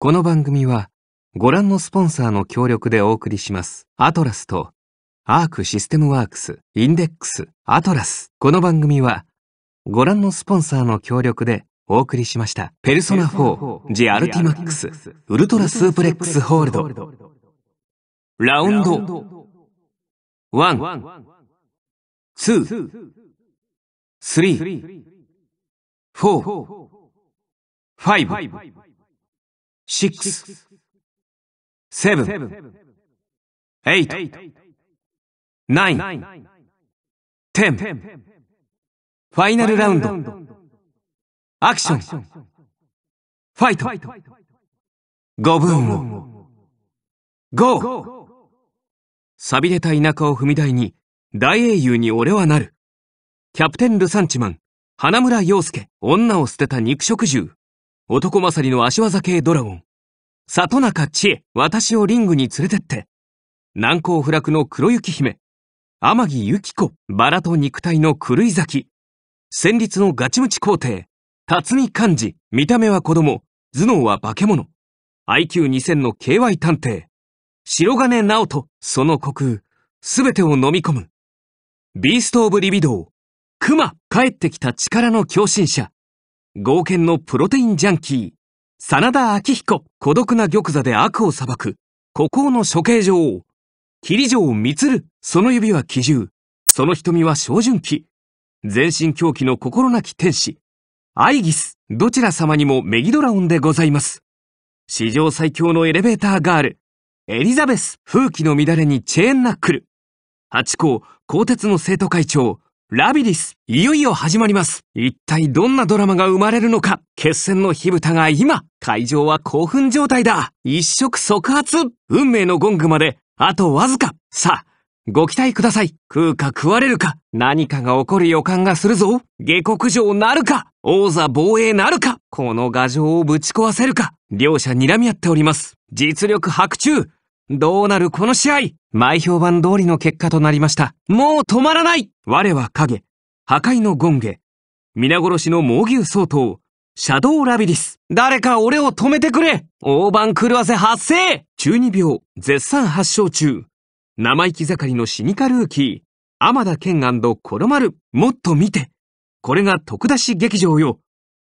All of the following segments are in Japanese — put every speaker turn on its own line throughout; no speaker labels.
この番組は、ご覧のスポンサーの協力でお送りします。アトラスと、アークシステムワークス、インデックス、アトラス。この番組は、ご覧のスポンサーの協力でお送りしました。ペルソナ4、ジ・アルティマックス、ウルトラスープレックスホールド。ラウンド、ワン、ツー、スリー、フォー、ファイブ。six, seven, eight, nine, ten. ファイナルラウンド。アクション。ファイト。五分を。ー錆びれた田舎を踏み台に、大英雄に俺はなる。キャプテン・ルサンチマン、花村洋介、女を捨てた肉食獣。男勝りの足技系ドラゴン。里中千恵、私をリングに連れてって。難攻不落の黒雪姫。天城由紀子、バラと肉体の狂い咲き。戦慄のガチムチ皇帝。辰巳漢字、見た目は子供、頭脳は化け物。IQ2000 の KY 探偵。白金直人、その虚空、すべてを飲み込む。ビースト・オブ・リビドー。熊、帰ってきた力の狂信者。冒険のプロテインジャンキー、真田明彦、孤独な玉座で悪を裁く、孤高の処刑場、霧城る、その指は奇獣、その瞳は照準期、全身狂気の心なき天使、アイギス、どちら様にもメギドラオンでございます。史上最強のエレベーターガール、エリザベス、風紀の乱れにチェーンナックル、八甲、鋼鉄の生徒会長、ラビリス、いよいよ始まります。一体どんなドラマが生まれるのか決戦の火蓋が今、会場は興奮状態だ一触即発運命のゴングまで、あとわずかさあ、ご期待ください食うか食われるか何かが起こる予感がするぞ下克上なるか王座防衛なるかこの牙城をぶち壊せるか両者睨み合っております。実力白昼どうなるこの試合前評判通りの結果となりました。もう止まらない我は影、破壊の権ゲ、皆殺しの猛牛相当、シャドウラビリス。誰か俺を止めてくれ大盤狂わせ発生中二病、絶賛発症中。生意気盛りのシニカルーキー、天田健コロマル、もっと見て。これが徳田市劇場よ。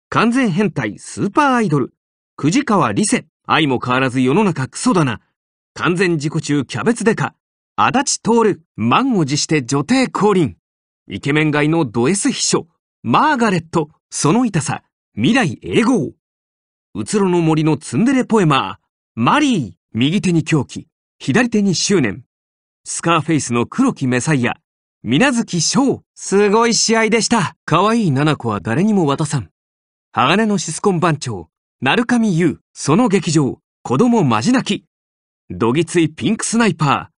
完全変態スーパーアイドル、藤川理瀬。愛も変わらず世の中クソだな。完全自己中キャベツデカ、足立徹、満を持して女帝降臨。イケメン街のド S 秘書、マーガレット、その痛さ、未来永劫。うつろの森のツンデレポエマー、マリー、右手に狂気、左手に執念。スカーフェイスの黒きメサイア、水月翔。すごい試合でした。可愛い七子は誰にも渡さん。鋼のシスコン番長、鳴上優、その劇場、子供まじなき。どぎついピンクスナイパー、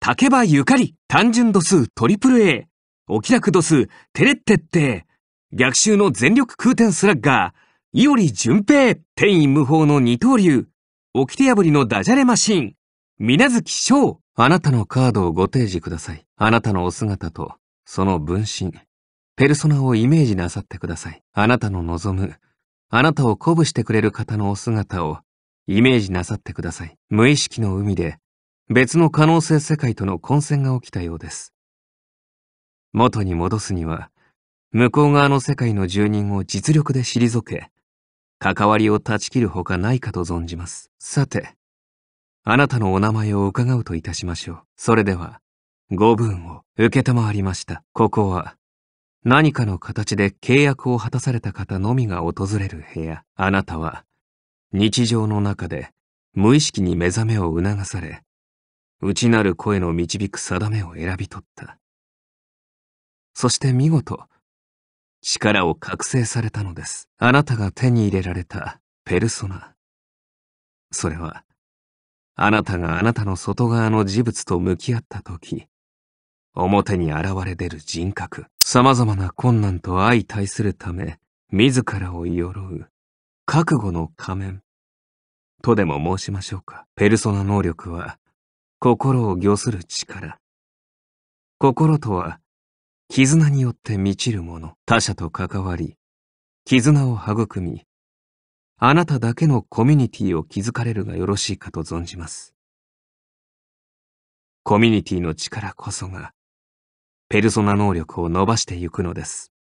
竹場ゆかり、単純度数トリプル A、お気楽度数テレッテッテ、逆襲の全力空転スラッガー、伊織淳平、天意無法の二刀流、起きて破りのダジャレマシン、水月翔。あなたのカードをご提示ください。あなたのお姿と、その分身、ペルソナをイメージなさってください。あなたの望む、あなたを鼓舞してくれる方のお姿をイメージなさってください。無意識の海で、別の可能性世界との混戦が起きたようです。元に戻すには、向こう側の世界の住人を実力で退け、関わりを断ち切るほかないかと存じます。さて、あなたのお名前を伺うといたしましょう。それでは、ご分を承りました。ここは、何かの形で契約を果たされた方のみが訪れる部屋。あなたは、日常の中で無意識に目覚めを促され、内なる声の導く定めを選び取った。そして見事、力を覚醒されたのです。あなたが手に入れられたペルソナ。それは、あなたがあなたの外側の事物と向き合った時、表に現れ出る人格、様々な困難と相対するため、自らを鎧う、覚悟の仮面。とでも申しましょうか。ペルソナ能力は、心を御する力。心とは、絆によって満ちるもの。他者と関わり、絆を育み、あなただけのコミュニティを築かれるがよろしいかと存じます。コミュニティの力こそが、ペルソナ能力を伸ばしてゆくのです。